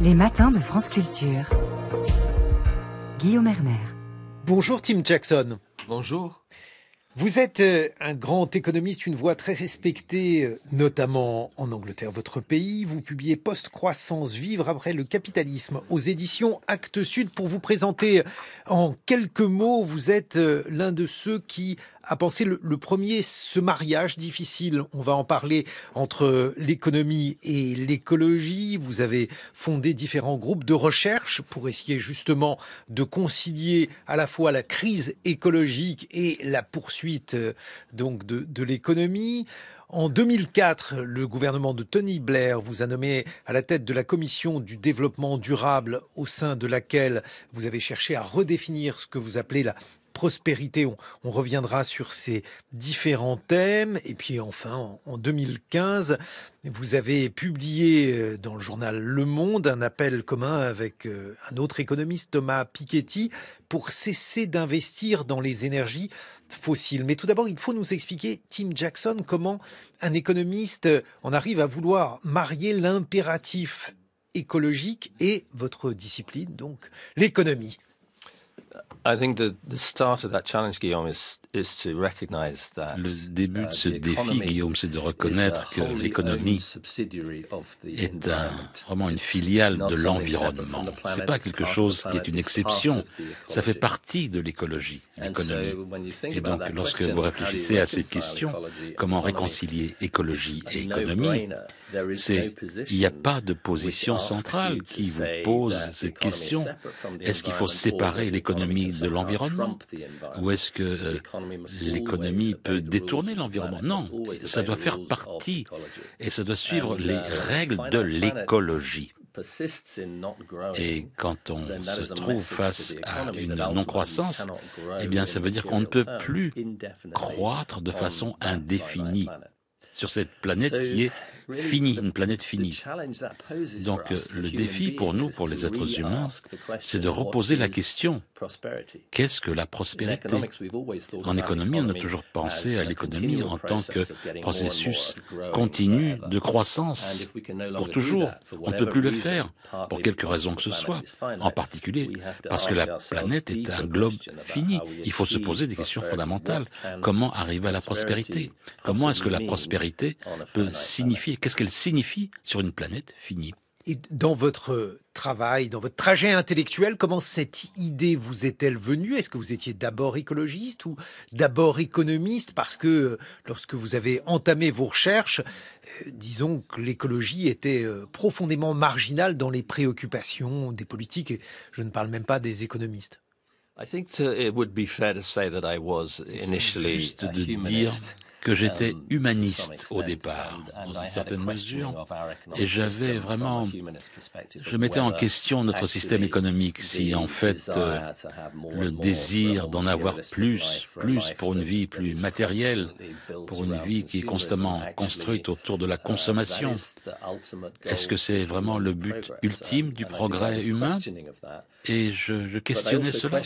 Les matins de France Culture. Guillaume Erner. Bonjour Tim Jackson. Bonjour. Vous êtes euh, un grand économiste, une voix très respectée, euh, notamment en Angleterre, votre pays. Vous publiez Post-croissance, vivre après le capitalisme aux éditions Actes Sud. Pour vous présenter en quelques mots, vous êtes euh, l'un de ceux qui à penser le, premier, ce mariage difficile, on va en parler, entre l'économie et l'écologie. Vous avez fondé différents groupes de recherche pour essayer justement de concilier à la fois la crise écologique et la poursuite euh, donc de, de l'économie. En 2004, le gouvernement de Tony Blair vous a nommé à la tête de la commission du développement durable au sein de laquelle vous avez cherché à redéfinir ce que vous appelez la prospérité. On, reviendra sur ces différents thèmes. Et puis enfin, en 2015, vous avez publié euh, dans le journal Le Monde un appel commun avec euh, un autre économiste, Thomas Piketty, pour cesser d'investir dans les énergies fossiles. Mais tout d'abord, il faut nous expliquer, Tim Jackson, comment un économiste euh, en arrive à vouloir marier l'impératif écologique et votre discipline, donc l'économie. Le début de uh, ce défi, Guillaume, c'est de reconnaître que l'économie est vraiment une filiale de l'environnement. Ce n'est pas quelque chose qui est une exception, ça fait partie de l'écologie, l'économie. Et donc, lorsque vous réfléchissez à cette question, comment réconcilier écologie et économie, c'est, il n'y a pas de position centrale qui vous pose cette question. Est-ce qu'il faut séparer l'économie de l'environnement Ou est-ce que euh, l'économie peut détourner l'environnement Non, ça doit faire partie et ça doit suivre les uh, règles de l'écologie. Et quand on se trouve face à une non-croissance, eh bien, ça veut dire qu'on ne peut plus croître de façon indéfinie sur cette planète qui est finie, une planète finie. Donc euh, le défi pour nous, pour les êtres humains, c'est de reposer la question, qu'est-ce que la prospérité En économie, on a toujours pensé à l'économie en tant que processus continu de croissance pour toujours. On ne peut plus le faire, pour quelque raison que ce soit, en particulier parce que la planète est un globe fini. Il faut se poser des questions fondamentales. Comment arriver à la prospérité Comment est-ce que la prospérité peut signifier, qu'est-ce qu'elle signifie sur une planète finie. Et dans votre travail, dans votre trajet intellectuel, comment cette idée vous est-elle venue Est-ce que vous étiez d'abord écologiste ou d'abord économiste Parce que lorsque vous avez entamé vos recherches, euh, disons que l'écologie était euh, profondément marginale dans les préoccupations des politiques, et je ne parle même pas des économistes. juste dire que j'étais um, humaniste au départ, dans une certaine mesure, et j'avais vraiment, je mettais en question notre système économique, si en fait euh, le désir d'en avoir plus, plus pour une vie plus matérielle, pour une vie qui est constamment construite autour de la uh, consommation, est-ce que c'est vraiment le but ultime du progrès humain et je, questionnais cela,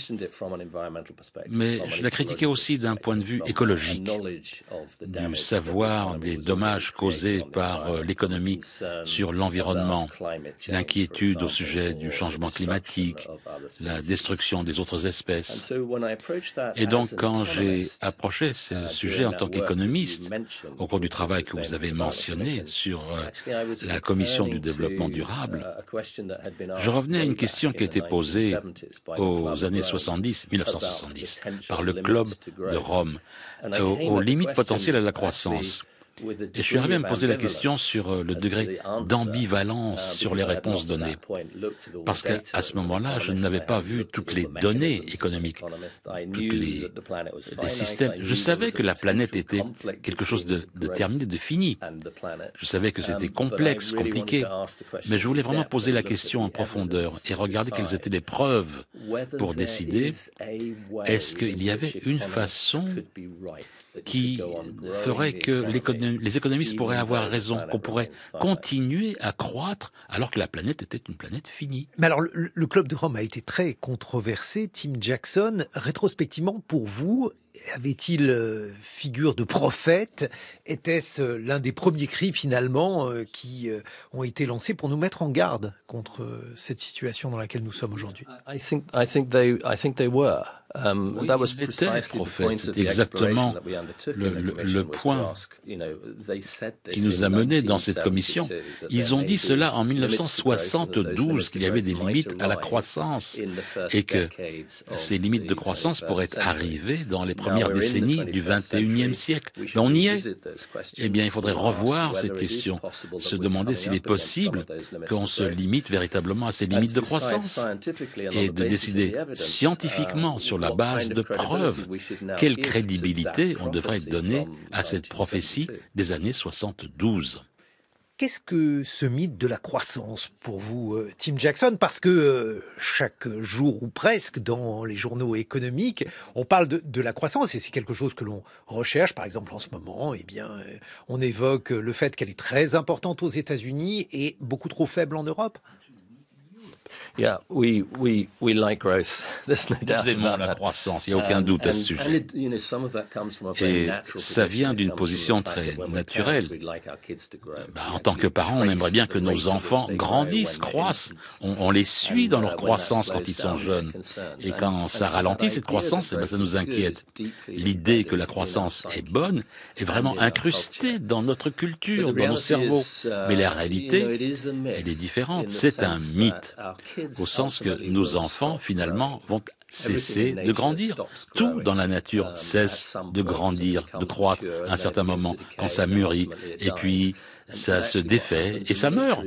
mais je la critiquais aussi d'un point de vue écologique, du savoir des dommages causés par euh, l'économie sur l'environnement, l'inquiétude au sujet du changement climatique, la destruction des autres espèces. Et donc quand j'ai approché ce uh, sujet en tant qu'économiste, au cours du travail que vous avez mentionné sur euh, la commission du développement durable, uh, je revenais à une question qui a été posée aux années 70, 1970, par le Club de Rome, aux limites potentielles à la croissance. Et je suis arrivé à me poser la question sur euh, le degré d'ambivalence um, sur les réponses données. Parce qu'à ce moment-là, je n'avais pas vu toutes les données économiques, tous les, systèmes. Je savais que la planète était quelque chose de terminé, de fini. Je savais que c'était um, complexe, compliqué. Mais je voulais vraiment poser la question en profondeur et regarder quelles étaient les preuves pour décider est-ce qu'il y avait une façon qui ferait que l'économie les économistes pourraient avoir raison, qu'on pourrait continuer à croître alors que la planète était une planète finie. Mais alors, le, Club de Rome a été très controversé. Tim Jackson, rétrospectivement, pour vous, avait-il euh, figure de prophète Était-ce euh, l'un des premiers cris finalement euh, qui ont été lancés pour nous mettre en garde contre cette situation dans laquelle nous sommes aujourd'hui I think, they, um, that was prophète. C'était exactement le point euh, qui nous a menés dans cette commission, ils ont dit cela en 1972 qu'il y avait des limites à la croissance et que ces limites de croissance pourraient arriver dans les premières décennies du 21e siècle. Mais on y est. Eh bien, il faudrait revoir cette question, se demander s'il est possible qu'on se limite véritablement à ces limites de croissance et de décider scientifiquement uh, sur la base de preuves quelle crédibilité on devrait donner à cette prophétie des années 72. Qu'est-ce que ce mythe de la croissance pour vous, euh, Tim Jackson Parce que euh, chaque jour ou presque, dans les journaux économiques, on parle de, la croissance et c'est quelque chose que l'on recherche. Par exemple, en ce moment, eh bien, euh, on évoque le fait qu'elle est très importante aux États-Unis et beaucoup trop faible en Europe. Yeah, Nous aimons la croissance, il n'y a aucun um, doute à ce sujet. Et ça vient d'une position très naturelle. Bah, en tant que parents, on aimerait bien que nos enfants grandissent, croissent. On, les suit dans uh, leur croissance quand ils sont jeunes. Et quand ça ralentit, cette croissance, eh ben, ça nous inquiète. L'idée que la croissance est bonne est vraiment incrustée dans notre culture, dans nos cerveaux. Uh, Mais la réalité, elle est différente. C'est un mythe au sens que nos enfants, finalement, vont cesser de grandir. Tout dans la nature um, cesse de grandir, de croître à un certain moment, quand ça mûrit, et puis ça se défait et ça meurt.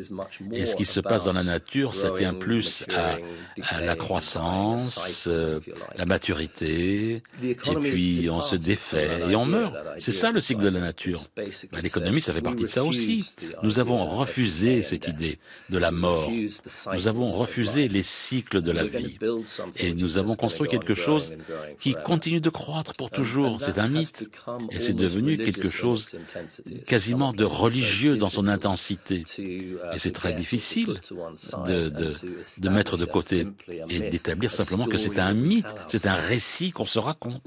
Et ce qui se passe dans la nature, ça tient plus à, la croissance, la maturité, et puis on se défait et on meurt. C'est ça le cycle de la nature. Ben, l'économie, ça fait partie de ça aussi. Nous avons refusé cette idée de la mort. Nous avons refusé les cycles de la vie. Et nous avons construit quelque chose qui continue de croître pour toujours. C'est un mythe. Et c'est devenu quelque chose quasiment de religieux dans son intensité. Et c'est très difficile de, mettre de côté et d'établir simplement que c'est un mythe, c'est un récit qu'on se raconte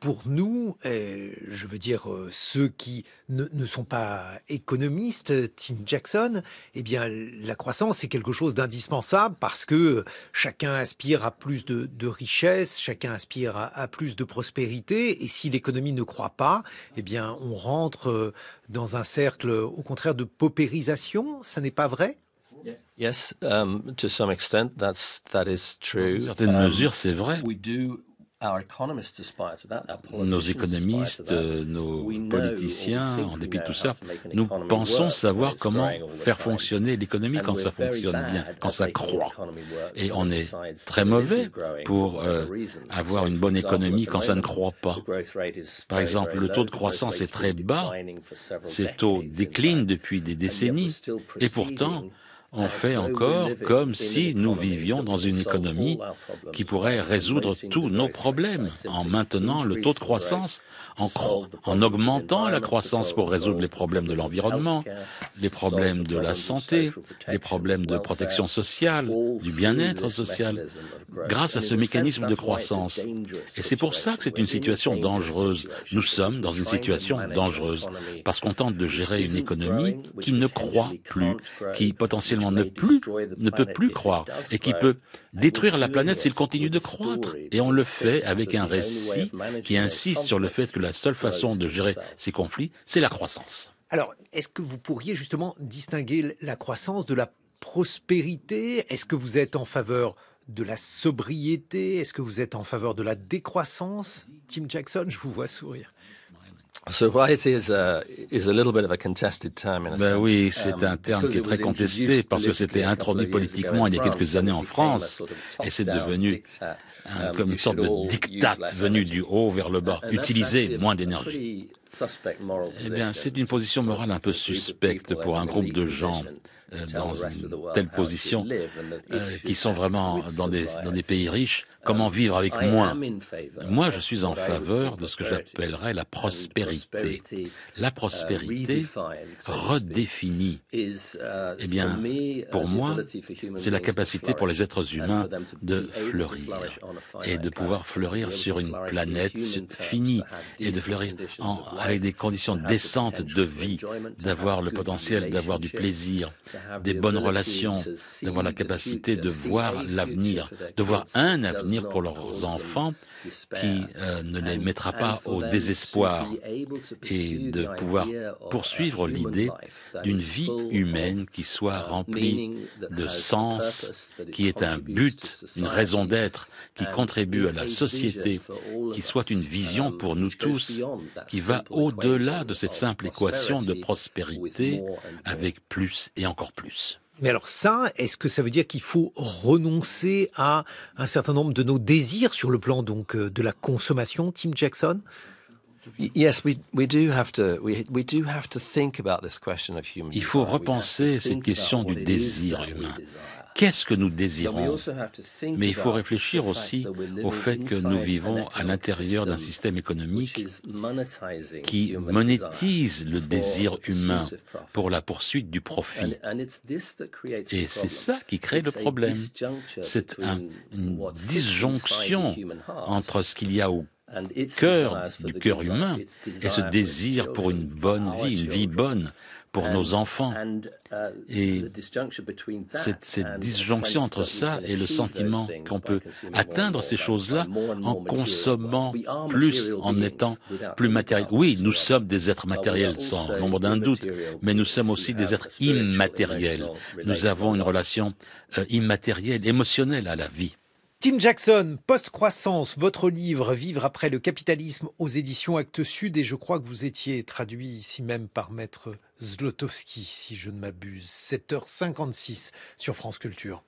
pour nous, euh, je veux dire euh, ceux qui ne, sont pas économistes, Tim Jackson, eh bien la croissance est quelque chose d'indispensable parce que chacun aspire à plus de, de richesse, chacun aspire à, plus de prospérité, et si l'économie ne croit pas, eh bien on rentre euh, dans un cercle au contraire de paupérisation. Ça n'est pas vrai Yes, um, to some extent, that's, that is true. Dans une certaine um, mesure, c'est vrai. Nos économistes, euh, nos politiciens, en dépit de tout ça, nous pensons savoir comment faire fonctionner l'économie quand ça fonctionne bien, quand ça croît. Et on est très mauvais pour euh, avoir une bonne économie quand ça ne croît pas. Par exemple, le taux de croissance est très bas, ces taux déclinent depuis des décennies, et pourtant, on fait encore comme si nous vivions dans une économie qui pourrait résoudre tous nos problèmes en maintenant le taux de croissance, en, cro en augmentant la croissance pour résoudre les problèmes de l'environnement, les problèmes de la santé, les problèmes de protection sociale, du bien-être social, grâce à ce mécanisme de croissance. Et c'est pour ça que c'est une situation dangereuse. Nous sommes dans une situation dangereuse parce qu'on tente de gérer une économie qui ne croit plus, qui potentiellement ne, plus, ne peut plus croire et qui peut détruire la planète s'il continue de croître. Et on le fait avec un récit qui insiste sur le fait que la seule façon de gérer ces conflits, c'est la croissance. Alors, est-ce que vous pourriez justement distinguer la croissance de la prospérité Est-ce que vous êtes en faveur de la sobriété Est-ce que vous êtes en faveur de la décroissance Tim Jackson, je vous vois sourire oui, c'est un terme qui est très contesté parce que c'était introduit politiquement il y a quelques années en France et c'est devenu um, comme une sorte de diktat venu du haut vers le bas. Utiliser moins d'énergie. Eh bien, c'est une position morale un peu suspecte pour un groupe de gens euh, dans une telle position, euh, qui sont vraiment dans des pays riches, Comment vivre avec moi Moi, je suis en faveur de ce que j'appellerais la prospérité. La uh, prospérité redéfinie, uh, eh bien, uh, pour moi, c'est la capacité pour les êtres humains de fleurir et de pouvoir fleurir sur une planète finie et de fleurir avec des conditions décentes de vie, d'avoir le potentiel, d'avoir du plaisir, des bonnes relations, d'avoir la capacité de voir l'avenir, de voir un avenir pour leurs enfants qui euh, ne les mettra pas au désespoir et de pouvoir poursuivre l'idée d'une vie humaine qui soit remplie de sens, qui est un but, une raison d'être, qui contribue à la société, qui soit une vision pour nous tous, qui va au-delà de cette simple équation de prospérité avec plus et encore plus. Mais alors ça, est-ce que ça veut dire qu'il faut renoncer à un certain nombre de nos désirs sur le plan donc euh, de la consommation, Tim Jackson il faut repenser cette question du désir humain qu'est-ce que nous désirons. Mais il faut réfléchir aussi au fait que nous vivons à l'intérieur d'un système économique qui monétise le désir humain pour la poursuite du profit. Et c'est ça qui crée le problème. C'est une disjonction entre ce qu'il y a au cœur du cœur humain et ce désir pour une bonne vie, une vie bonne pour nos enfants. Uh, et cette, disjonction entre ça et le sentiment qu'on peut atteindre ces choses-là en consommant plus, en étant plus matériel. Oui, nous sommes des êtres matériels sans nombre d'un doute, mais nous sommes aussi des êtres immatériels. Nous avons une relation euh, immatérielle, émotionnelle à la vie. Tim Jackson, Post-croissance, votre livre Vivre après le capitalisme aux éditions Actes Sud, et je crois que vous étiez traduit ici même par Maître Zlotowski, si je ne m'abuse, 7h56 sur France Culture.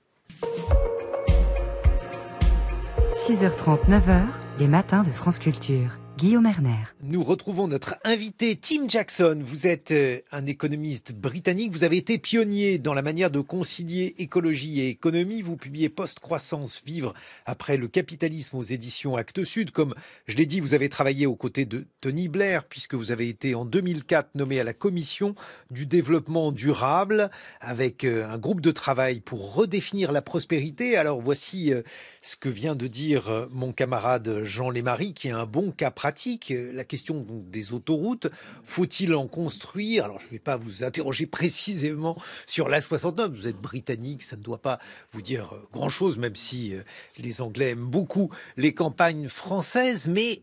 6 h 39 h les matins de France Culture. Guillaume Erner. Nous retrouvons notre invité Tim Jackson. Vous êtes euh, un économiste britannique. Vous avez été pionnier dans la manière de concilier écologie et économie. Vous publiez Post-croissance, vivre après le capitalisme aux éditions Actes Sud. Comme je l'ai dit, vous avez travaillé aux côtés de Tony Blair puisque vous avez été en 2004 nommé à la commission du développement durable avec euh, un groupe de travail pour redéfinir la prospérité. Alors voici euh, ce que vient de dire euh, mon camarade Jean Lémarie, qui est un bon cas pratique, euh, la question des autoroutes. Faut-il en construire Alors, je ne vais pas vous interroger précisément sur l'A69. Vous êtes britannique, ça ne doit pas vous dire euh, grand-chose, même si les Anglais aiment beaucoup les campagnes françaises. Mais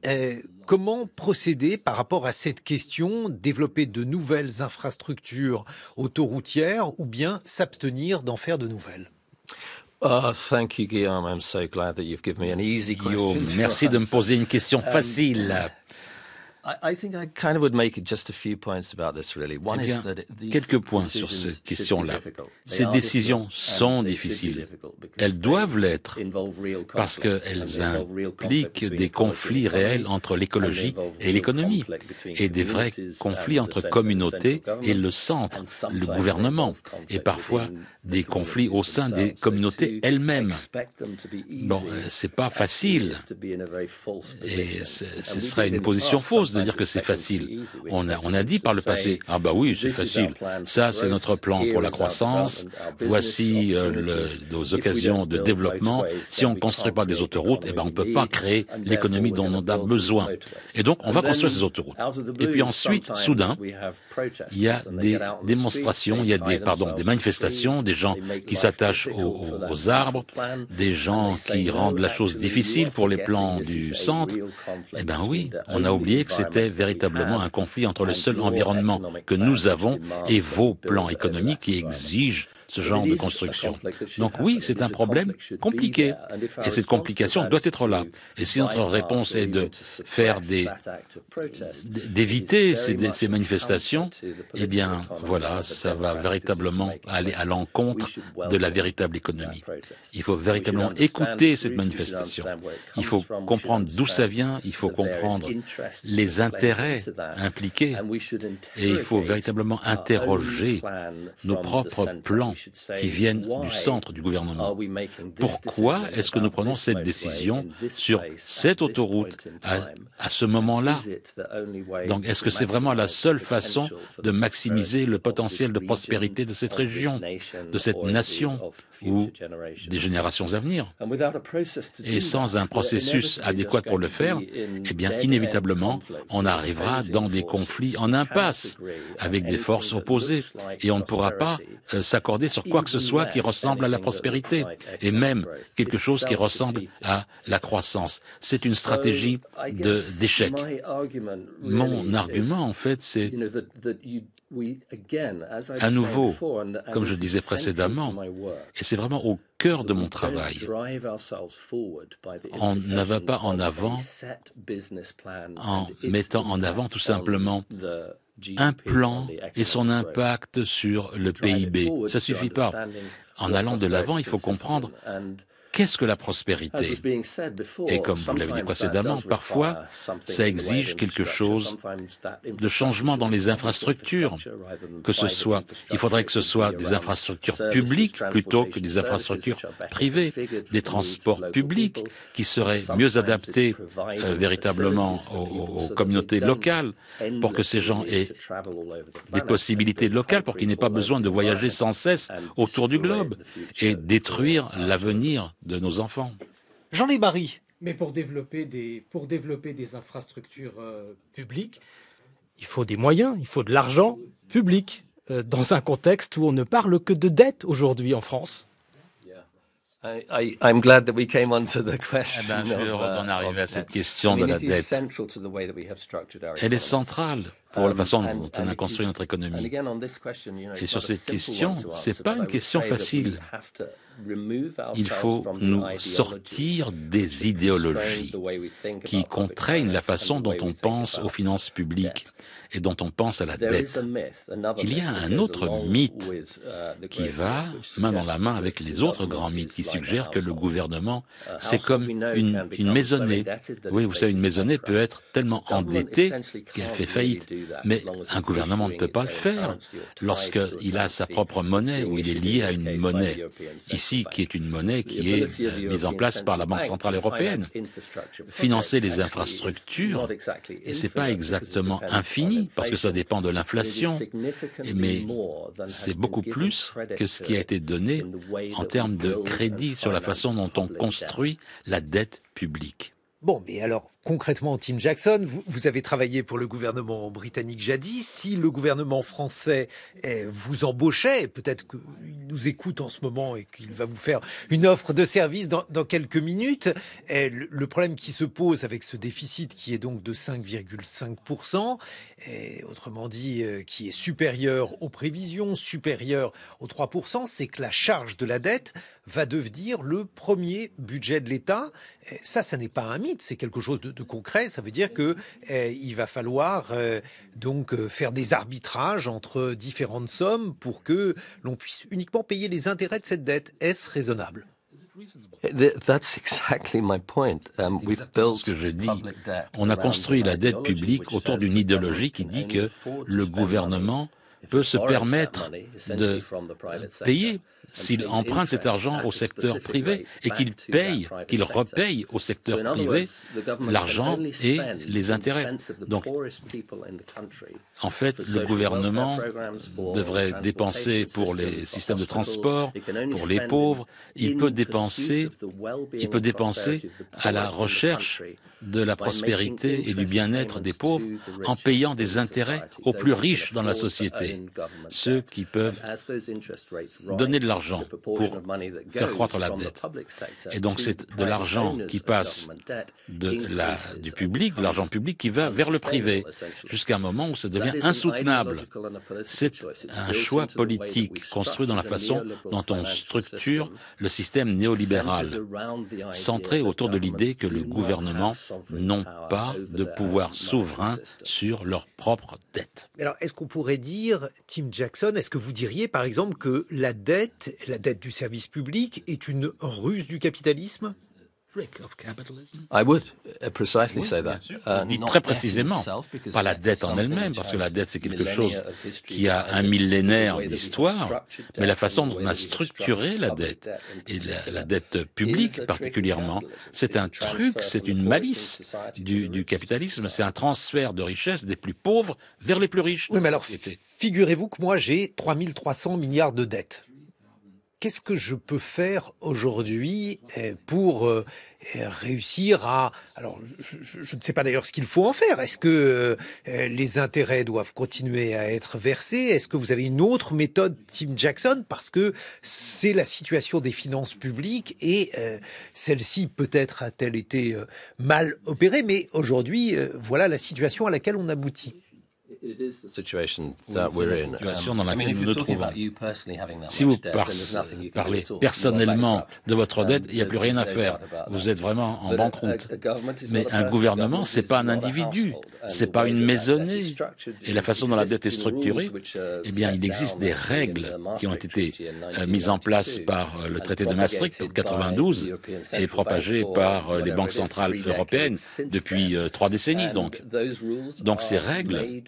comment procéder par rapport à cette question Développer de nouvelles infrastructures autoroutières ou bien s'abstenir d'en faire de nouvelles Oh, thank you, Guillaume. I'm so glad that you've given me an easy question. merci de me poser une question um, facile quelques points sur cette question-là. Ces décisions sont difficiles. Elles doivent l'être parce qu'elles impliquent des conflits réels entre l'écologie et l'économie et des vrais conflits entre communautés et le centre, le gouvernement, et parfois des conflits au sein des communautés elles-mêmes. Bon, euh, c'est pas facile et ce serait une position fausse de dire que c'est facile. On a, on a dit par le passé, ah bah oui, c'est facile. Ça, c'est notre plan pour la croissance. Voici euh, nos occasions de développement. Si on ne construit pas des autoroutes, eh ben, on ne peut pas créer l'économie dont on a besoin. Et donc, on va construire ces autoroutes. Et puis ensuite, soudain, il y a des démonstrations, il y a des, des manifestations, des gens qui s'attachent aux, arbres, des gens qui rendent la chose difficile pour les plans du centre. Eh ben oui, on a oublié que c'était véritablement un conflit entre le seul environnement que nous avons et vos plans économiques qui exigent ce genre de construction. Donc oui, c'est un problème compliqué. Bah, et cette complication doit être là. Et si notre réponse est de faire des, d'éviter ces, ces manifestations, eh bien, voilà, ça va véritablement aller à l'encontre de la véritable économie. Il faut véritablement écouter cette manifestation. Il faut comprendre d'où ça vient, il faut comprendre les intérêts impliqués et il faut véritablement interroger nos propres plans qui viennent du centre du gouvernement. Pourquoi est-ce que nous prenons cette décision sur cette autoroute à, ce moment-là Donc est-ce que c'est vraiment la seule façon de maximiser le potentiel de prospérité de cette région, de cette nation ou des générations à venir Et sans un processus adéquat pour le faire, eh bien inévitablement, on arrivera dans des conflits en impasse avec des forces opposées et on ne pourra pas euh, s'accorder sur quoi que ce soit qui ressemble à la prospérité et même quelque chose qui ressemble à la croissance. C'est une stratégie d'échec. Mon argument, en fait, c'est à nouveau, comme je disais précédemment, et c'est vraiment au cœur de mon travail, on ne va pas en avant en mettant en avant tout simplement un plan et son impact sur le PIB. Ça suffit pas. En allant de l'avant, il faut comprendre Qu'est-ce que la prospérité Et comme vous l'avez dit précédemment, parfois, ça exige quelque chose de changement dans les infrastructures, que ce soit, il faudrait que ce soit des infrastructures publiques plutôt que des infrastructures privées, des transports publics qui seraient mieux adaptés euh, véritablement aux, aux communautés locales pour que ces gens aient des possibilités locales, pour qu'ils n'aient pas besoin de voyager sans cesse autour du globe et détruire uh, l'avenir de nos enfants. jean ai Barry. Mais pour développer des, pour développer des infrastructures euh, publiques, il faut des moyens, il faut de l'argent public, euh, dans un contexte où on ne parle que de dette aujourd'hui en France. je suis heureux d'en uh, arriver à cette question de la dette. Elle est centrale pour la um, façon dont on a construit notre économie. Et sur cette question, ce n'est pas une question facile il faut nous sortir des idéologies qui contraignent la façon dont on pense aux finances publiques et dont on pense à la dette. Il y a un autre mythe uh, qui va main dans la main avec les autres grands mythes qui suggèrent que le gouvernement, c'est comme une, maisonnée. Oui, vous savez, une maisonnée peut être tellement endettée qu'elle fait faillite. Mais un gouvernement ne peut pas le faire lorsqu'il a sa propre monnaie ou il est lié à une monnaie qui est une monnaie qui est euh, mise en place par la Banque Centrale Européenne. Financer les infrastructures, et n'est pas exactement infini, parce que ça dépend de l'inflation, mais c'est beaucoup plus que ce qui a été donné en termes de crédit sur la façon dont on construit la dette publique. Bon, mais alors, concrètement, Tim Jackson, vous, avez travaillé pour le gouvernement britannique jadis. Si le gouvernement français eh, vous embauchait, peut-être qu'il nous écoute en ce moment et qu'il va vous faire une offre de service dans, dans quelques minutes, eh, le, problème qui se pose avec ce déficit qui est donc de 5,5%, eh, autrement dit, euh, qui est supérieur aux prévisions, supérieur aux 3%, c'est que la charge de la dette va devenir le premier budget de l'État. Ça, ça n'est pas un mythe, c'est quelque chose de concret. Ça veut dire que eh, il va falloir euh, donc euh, faire des arbitrages entre différentes sommes pour que l'on puisse uniquement payer les intérêts de cette dette. Est-ce raisonnable That's point. Um, ce que je dis. On a construit la dette publique autour d'une idéologie qui dit que le gouvernement peut se permettre de payer s'il emprunte cet argent au secteur privé et qu'il paye, qu'il repaye au secteur privé l'argent et les intérêts. Donc, en fait, le gouvernement devrait dépenser pour les systèmes de transport, pour les pauvres. Il peut dépenser, il peut dépenser à la recherche de la prospérité et du bien-être des pauvres en payant des intérêts aux plus riches dans la société ceux qui peuvent donner de l'argent pour faire croître la dette. Et donc c'est de l'argent qui passe du public, de l'argent public qui va vers le privé, jusqu'à un moment où ça devient insoutenable. C'est un choix politique construit dans la façon dont on structure le système néolibéral, centré autour de l'idée que le gouvernement n'ont pas de pouvoir souverain sur leur propre dette. Alors, est-ce qu'on pourrait dire Tim Jackson, est-ce que vous diriez par exemple que la dette, la dette du service public, est une ruse du capitalisme Uh, uh, Je dirais très précisément, pas la dette en elle-même, parce que la dette c'est quelque chose qui a un millénaire d'histoire, mais la façon dont on a structuré la dette, et la, dette publique particulièrement, c'est un truc, c'est une malice du, capitalisme, c'est un transfert de richesses des plus pauvres vers les plus riches. Oui, mais alors, figurez-vous que moi j'ai 3300 milliards de dettes qu'est-ce que je peux faire aujourd'hui eh, pour euh, eh, réussir à... Alors, je, ne sais pas d'ailleurs ce qu'il faut en faire. Est-ce que euh, euh, les intérêts doivent continuer à être versés Est-ce que vous avez une autre méthode, Tim Jackson Parce que c'est la situation des finances publiques et celle-ci peut-être a-t-elle été mal opérée, mais aujourd'hui, voilà la situation à laquelle on aboutit. C'est la situation dans laquelle nous nous trouvons. Si vous parlez personnellement de votre dette, il n'y a um, plus rien à faire. Vous êtes vraiment en banqueroute. Mais un gouvernement, ce n'est pas un individu c'est pas une maisonnée. Et la façon dont la dette est structurée, eh bien, il existe des règles qui ont été euh, mises en place par euh, le traité de Maastricht en 92 et propagées par euh, les banques centrales européennes depuis trois décennies, donc. Donc, ces règles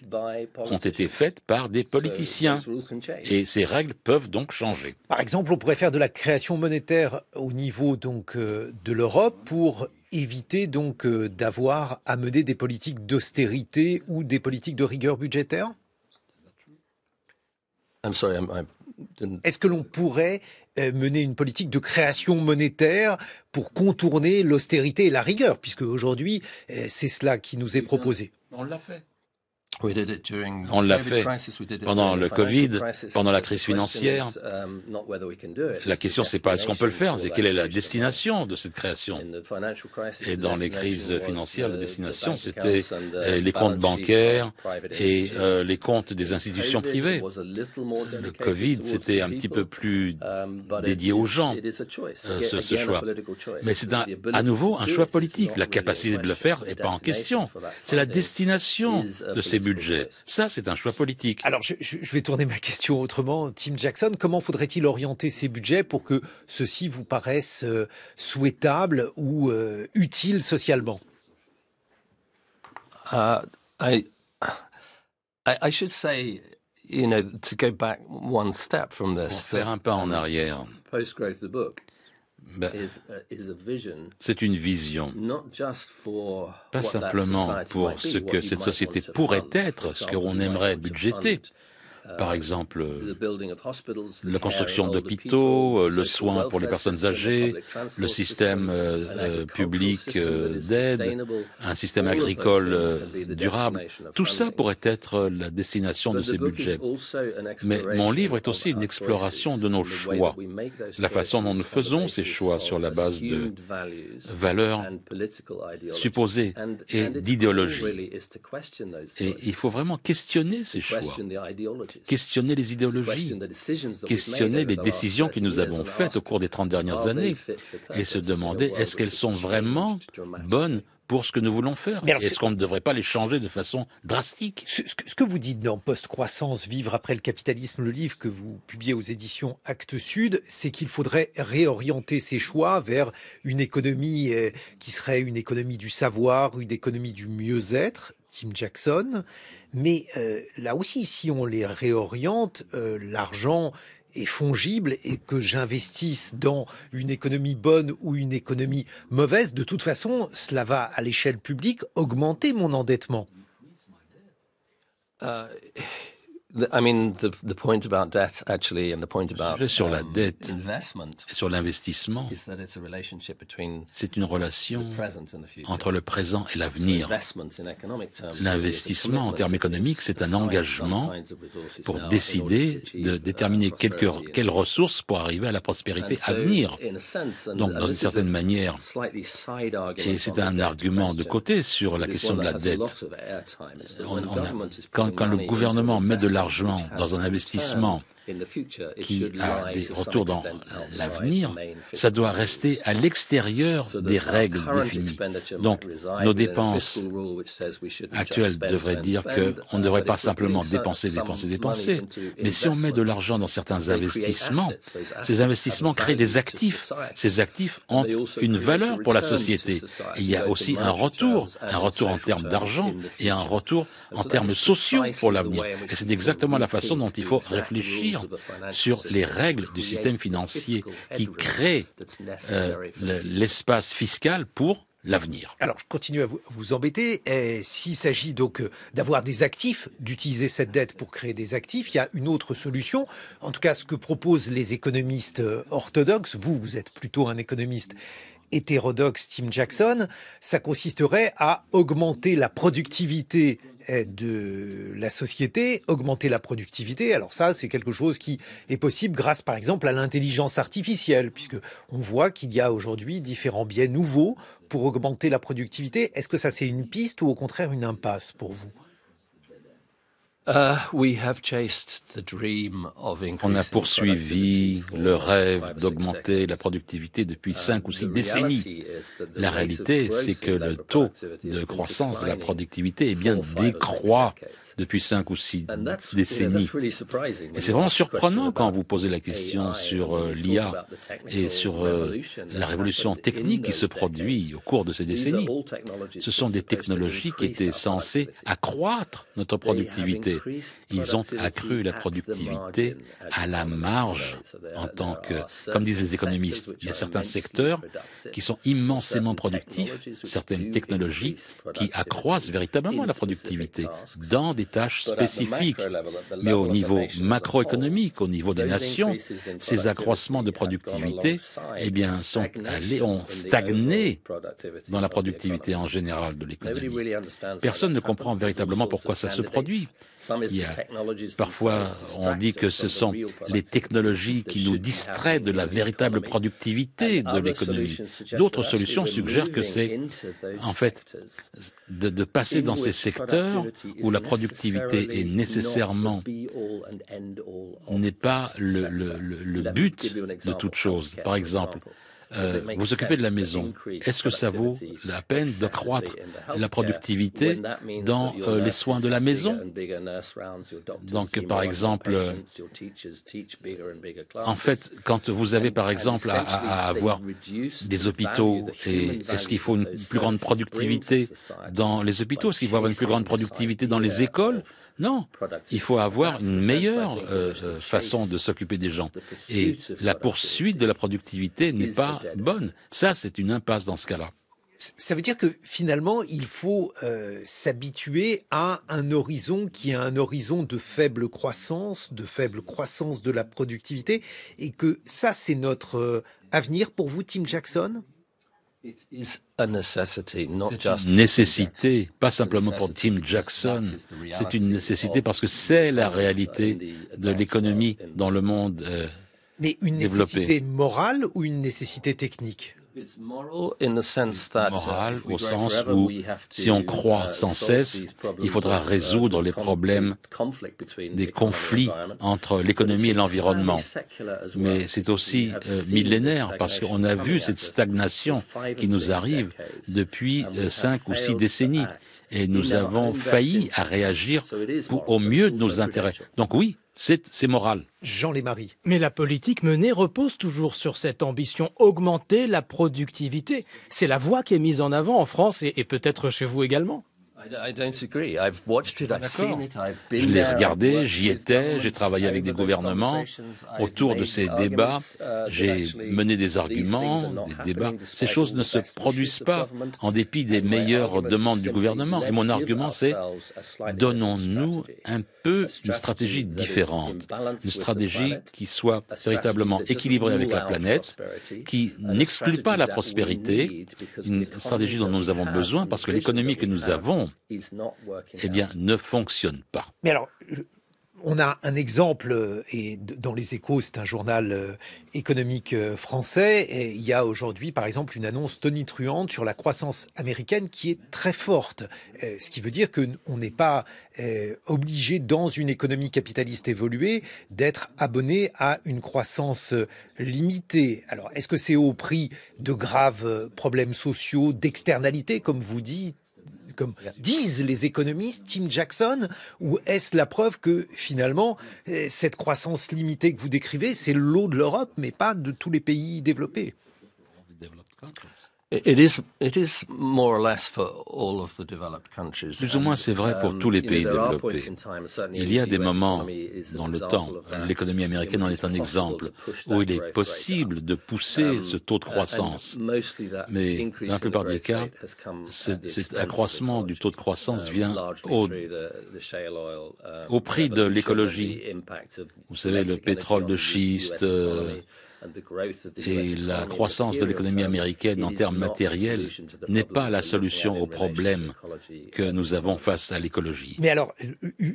ont été faites par des politiciens et ces règles peuvent donc changer. Par exemple, on pourrait faire de la création monétaire au niveau donc de l'Europe pour éviter donc euh, d'avoir à mener des politiques d'austérité ou des politiques de rigueur budgétaire Est-ce que l'on pourrait euh, mener une politique de création monétaire pour contourner l'austérité et la rigueur, puisque aujourd'hui, euh, c'est cela qui nous est proposé. On l'a fait. On l'a fait pendant le Covid, pendant la crise financière. Um, la question, c'est pas est-ce qu'on peut le faire, c'est quelle est la destination de cette création. Et dans les crises financières, la uh, destination, c'était uh, euh, les comptes bancaires et euh, les comptes des institutions privées. Le Covid, c'était un petit peu plus um, dédié aux gens, euh, ce, choix. Mais c'est à nouveau un choix politique. La capacité de le faire n'est pas en question. C'est la destination de ces budgets ça, c'est un choix politique. Alors, je, vais tourner ma question autrement. Tim Jackson, comment faudrait-il orienter ces budgets pour que ceux-ci vous paraissent euh, souhaitables ou utile euh, utiles socialement Je uh, I, I should say, Pour faire un pas en arrière. Ben, c'est une vision, pas simplement pour ce que cette société pourrait être, ce que qu'on aimerait budgéter, par euh, exemple, la construction d'hôpitaux, euh, le soin pour les personnes âgées, le système euh, public d'aide, un système agricole durable. Tout ça pourrait être la destination de ces budgets. Mais mon livre est aussi une exploration de nos choix, la façon dont nous faisons ces choix sur la base de valeurs supposées et d'idéologies. Et il faut vraiment questionner ces choix, questionner les idéologies, questionner les décisions que nous avons faites au cours des 30 dernières années et se demander est-ce qu'elles sont vraiment bonnes pour ce que nous voulons faire. Est-ce qu'on ne devrait pas les changer de façon drastique ce, que vous dites dans Post-croissance, Vivre après le capitalisme, le livre que vous publiez aux éditions Actes Sud, c'est qu'il faudrait réorienter ses choix vers une économie euh, qui serait une économie du savoir, une économie du mieux-être, Tim Jackson, mais euh, là aussi, si on les réoriente, euh, l'argent est fongible et que j'investisse dans une économie bonne ou une économie mauvaise, de toute façon, cela va, à l'échelle publique, augmenter mon endettement. Euh, sur la um, dette et sur l'investissement, c'est une relation entre le présent et l'avenir. L'investissement en termes économiques, c'est un engagement pour décider de uh, déterminer quelles ressources pour arriver à la prospérité à venir. Donc, uh, dans une certaine manière, et c'est un argument de côté sur la question de la dette. quand, quand le gouvernement met de l'argent ah, dans un investissement qui a des retours dans l'avenir, ça doit rester à l'extérieur des règles définies. Donc, nos dépenses actuelles devraient dire qu'on ne devrait pas simplement dépenser, dépenser, dépenser, mais si on met de l'argent dans certains investissements, ces investissements créent des actifs. Ces actifs ont une valeur pour la société. il y a aussi un retour, un retour en termes d'argent et un retour en termes sociaux pour l'avenir. Et c'est exactement la façon dont il faut réfléchir sur les règles du système financier qui crée euh, l'espace fiscal pour l'avenir. Alors, je continue à vous, vous embêter. Euh, s'il s'agit donc euh, d'avoir des actifs, d'utiliser cette dette pour créer des actifs, il y a une autre solution. En tout cas, ce que proposent les économistes orthodoxes, vous, vous êtes plutôt un économiste hétérodoxe Tim Jackson, ça consisterait à augmenter la productivité eh, de la société, augmenter la productivité. Alors ça, c'est quelque chose qui est possible grâce, par exemple, à l'intelligence artificielle, puisque on voit qu'il y a aujourd'hui différents biais nouveaux pour augmenter la productivité. Est-ce que ça, c'est une piste ou au contraire une impasse pour vous Uh, On a poursuivi le rêve d'augmenter la productivité depuis uh, cinq ou six décennies. La réalité, c'est que le taux de croissance de la productivité est bien, décroît depuis cinq ou six décennies. Et c'est vraiment surprenant quand vous posez la question sur euh, l'IA et sur euh, la révolution technique qui se produit au cours de ces décennies. Ce sont des technologies qui étaient censées accroître notre productivité. Ils ont accru la productivité à la marge en tant que, comme disent les économistes, il y a certains secteurs qui sont immensément productifs, certaines technologies qui accroissent véritablement la productivité dans des des tâches spécifiques. Mais au niveau macroéconomique, au niveau des nations, ces accroissements de productivité, eh bien, sont allés, ont stagné dans la productivité en général de l'économie. Personne ne comprend véritablement pourquoi ça se produit parfois, on dit que ce sont les technologies qui nous distraient de la véritable productivité de l'économie. D'autres solutions suggèrent que c'est, en fait, de, passer dans ces secteurs où la productivité est nécessairement n'est pas le, le but de toute chose. Par exemple, euh, vous occupez de la maison. Est-ce que ça vaut la peine de croître la productivité dans euh, les soins de la maison Donc, par exemple, en fait, quand vous avez, par exemple, à, avoir des hôpitaux, est-ce qu'il faut une plus grande productivité dans les hôpitaux Est-ce qu'il faut avoir une plus grande productivité dans les écoles Non, il faut avoir une meilleure euh, façon de s'occuper des gens. Et la poursuite de la productivité n'est pas bonne. Ça, c'est une impasse dans ce cas-là. Ça veut dire que finalement, il faut euh, s'habituer à un horizon qui a un horizon de faible croissance, de faible croissance de la productivité, et que ça, c'est notre euh, avenir pour vous, Tim Jackson c'est une nécessité, pas simplement pour Tim Jackson, c'est une nécessité parce que c'est la réalité de l'économie dans le monde euh, mais une nécessité morale ou une nécessité technique Morale au sens où si on uh, croit sans cesse, il faudra uh, résoudre les problèmes des conflits entre l'économie et l'environnement. Mais c'est aussi euh, millénaire parce qu'on a vu cette stagnation qui nous arrive depuis euh, cinq ou six décennies et nous avons failli à réagir pour, au mieux de nos intérêts. Donc oui, c'est moral. Jean Lémarie. Mais la politique menée repose toujours sur cette ambition, augmenter la productivité. C'est la voie qui est mise en avant en France et peut-être chez vous également. Je l'ai regardé, j'y étais, j'ai travaillé avec des gouvernements autour de ces débats, uh, j'ai mené des arguments, des débats. Ces choses ne se produisent pas en dépit des meilleures demandes du gouvernement. Et mon argument, c'est donnons-nous un peu une stratégie différente, une stratégie qui soit véritablement équilibrée avec la planète, qui n'exclut pas la prospérité, une stratégie dont nous avons besoin parce que l'économie que nous avons eh bien, ne fonctionne pas. Mais alors, on a un exemple, euh, et dans Les Échos, c'est un journal euh, économique euh, français, et il y a aujourd'hui par exemple une annonce tonitruante sur la croissance américaine qui est très forte, ce qui veut dire qu'on n'est pas obligé dans une économie capitaliste évoluée d'être abonné à une croissance limitée. Alors est-ce que c'est au prix de graves problèmes sociaux, d'externalités comme vous dites comme disent les économistes, Tim Jackson, ou est-ce la preuve que finalement, euh, cette croissance limitée que vous décrivez, c'est l'eau de l'Europe, mais pas de tous les pays développés plus ou moins c'est vrai pour um, tous les pays développés. Il y a des moments dans le temps, l'économie américaine en est un exemple, où il est possible de pousser um, ce taux de croissance. Mais dans la plupart des cas, cet accroissement du taux de croissance um, vient au, au prix de l'écologie. Vous savez, le pétrole de schiste, et la croissance de l'économie américaine en termes matériels n'est pas la solution au problème que nous avons face à l'écologie. Mais alors,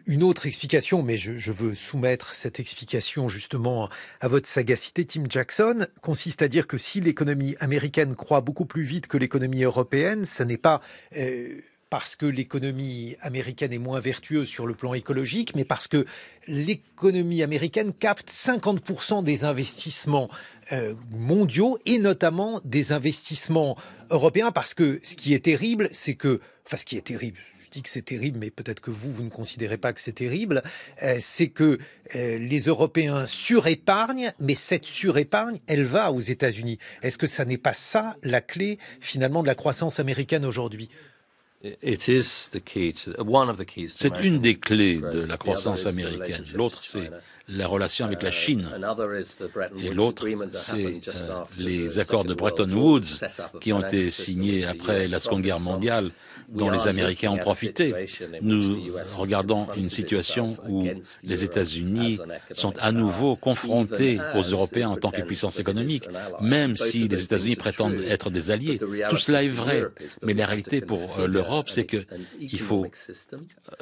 une autre explication, mais je, veux soumettre cette explication justement à votre sagacité, Tim Jackson, consiste à dire que si l'économie américaine croît beaucoup plus vite que l'économie européenne, ce n'est pas... Euh, parce que l'économie américaine est moins vertueuse sur le plan écologique, mais parce que l'économie américaine capte 50% des investissements euh, mondiaux et notamment des investissements européens, parce que ce qui est terrible, c'est que, enfin ce qui est terrible, je dis que c'est terrible, mais peut-être que vous, vous ne considérez pas que c'est terrible, euh, c'est que euh, les Européens surépargnent, mais cette surépargne, elle va aux États-Unis. Est-ce que ça n'est pas ça la clé finalement de la croissance américaine aujourd'hui c'est une des clés de la croissance américaine. L'autre, c'est la relation avec la Chine. Et l'autre, c'est euh, les accords de Bretton Woods qui ont été signés après la Seconde Guerre mondiale, dont les Américains ont profité. Nous regardons une situation où les États-Unis sont à nouveau confrontés aux Européens en tant que puissance économique, même si les États-Unis prétendent être des alliés. Tout cela est vrai, mais la réalité pour euh, l'Europe, c'est qu'il faut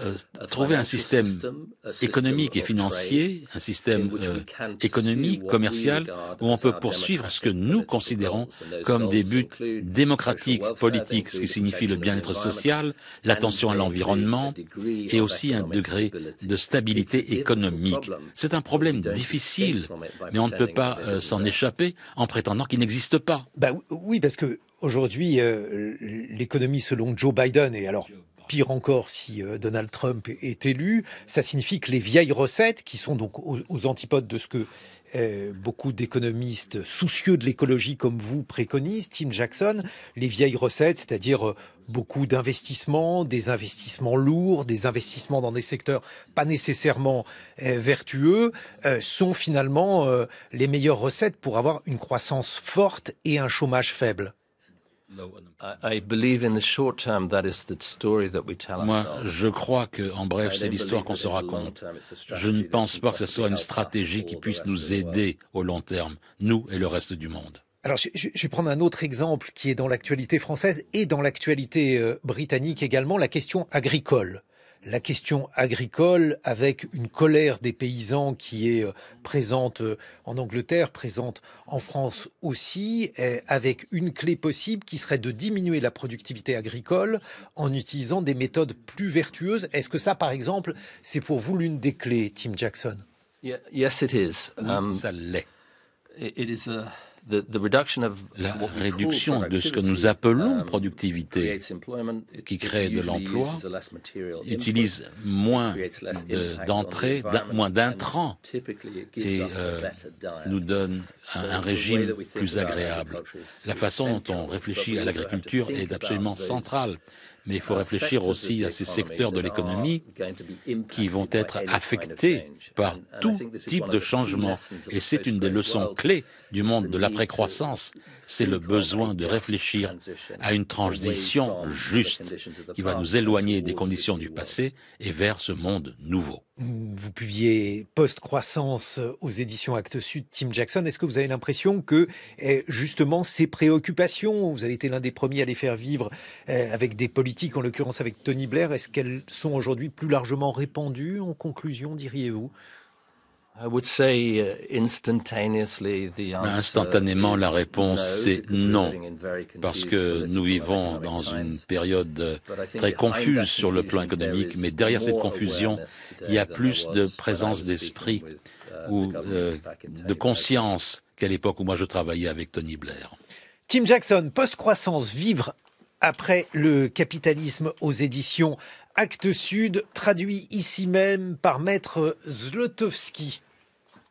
euh, trouver un système économique et financier, un système euh, économique, commercial, où on peut poursuivre ce que nous considérons comme des buts démocratiques, politiques, ce qui signifie le bien-être social, l'attention à l'environnement et aussi un degré de stabilité économique. C'est un problème difficile, mais on ne peut pas euh, s'en échapper en prétendant qu'il n'existe pas. Bah oui, parce que aujourd'hui, euh, l'économie selon Joe Biden, et alors Pire encore, si euh, Donald Trump est élu, ça signifie que les vieilles recettes, qui sont donc aux, antipodes de ce que euh, beaucoup d'économistes soucieux de l'écologie comme vous préconisent, Tim Jackson, les vieilles recettes, c'est-à-dire euh, beaucoup d'investissements, des investissements lourds, des investissements dans des secteurs pas nécessairement vertueux, sont finalement les meilleures recettes pour avoir une croissance forte et un chômage faible. Moi, je crois que, en bref, c'est l'histoire qu'on se raconte. Je ne pense pas que ce soit une stratégie qui puisse nous aider au long terme, nous et le reste du monde. Alors, je, vais prendre un autre exemple qui est dans l'actualité française et dans l'actualité euh, britannique également, la question agricole la question agricole avec une colère des paysans qui est euh, présente euh, en Angleterre, présente en France aussi, eh, avec une clé possible qui serait de diminuer la productivité agricole en utilisant des méthodes plus vertueuses. Est-ce que ça, par exemple, c'est pour vous l'une des clés, Tim Jackson? Oui, yes, it is. Um, ça la réduction de ce que nous appelons um, productivité, qui crée de l'emploi, utilise moins d'entrées, moins d'intrants et euh, nous donne un, régime plus agréable. La façon dont on réfléchit à l'agriculture est absolument centrale mais il faut réfléchir aussi à ces secteurs de l'économie qui vont être affectés par tout type de changement. Et c'est une des leçons clés du monde de l'après-croissance, c'est le besoin de réfléchir à une transition juste qui va nous éloigner des conditions du passé et vers ce monde nouveau. Vous publiez Post-croissance aux éditions Actes Sud, Tim Jackson. Est-ce que vous avez l'impression que eh, justement ces préoccupations, vous avez été l'un des premiers à les faire vivre eh, avec des politiques, en l'occurrence avec Tony Blair, est-ce qu'elles sont aujourd'hui plus largement répandues En conclusion, diriez-vous Uh, instantanément, la réponse c'est non, parce que nous vivons dans une période euh, très confuse sur le plan économique, mais derrière cette confusion, il y a plus de présence d'esprit uh, ou euh, de conscience qu'à l'époque où moi je travaillais avec Tony Blair. Tim Jackson, Post-croissance, vivre après le capitalisme aux éditions Actes Sud, traduit ici même par Maître Zlotowski.